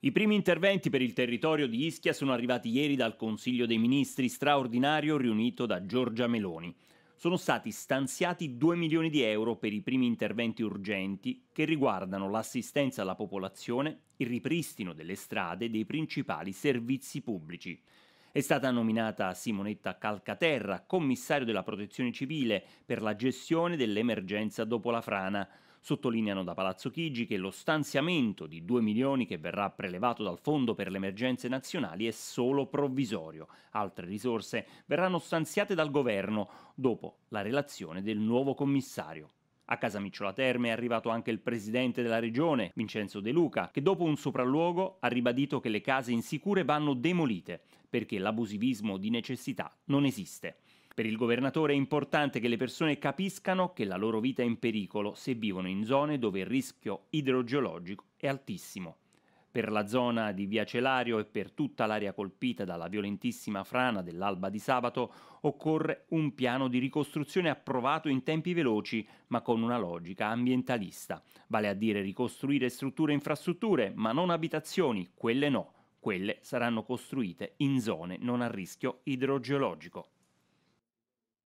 I primi interventi per il territorio di Ischia sono arrivati ieri dal Consiglio dei Ministri straordinario riunito da Giorgia Meloni. Sono stati stanziati 2 milioni di euro per i primi interventi urgenti che riguardano l'assistenza alla popolazione, il ripristino delle strade e dei principali servizi pubblici. È stata nominata Simonetta Calcaterra commissario della protezione civile per la gestione dell'emergenza dopo la frana. Sottolineano da Palazzo Chigi che lo stanziamento di 2 milioni che verrà prelevato dal Fondo per le emergenze nazionali è solo provvisorio. Altre risorse verranno stanziate dal governo dopo la relazione del nuovo commissario. A casa Micciola Terme è arrivato anche il presidente della regione, Vincenzo De Luca, che dopo un sopralluogo ha ribadito che le case insicure vanno demolite perché l'abusivismo di necessità non esiste. Per il governatore è importante che le persone capiscano che la loro vita è in pericolo se vivono in zone dove il rischio idrogeologico è altissimo. Per la zona di Via Celario e per tutta l'area colpita dalla violentissima frana dell'alba di sabato occorre un piano di ricostruzione approvato in tempi veloci ma con una logica ambientalista, vale a dire ricostruire strutture e infrastrutture ma non abitazioni, quelle no, quelle saranno costruite in zone non a rischio idrogeologico.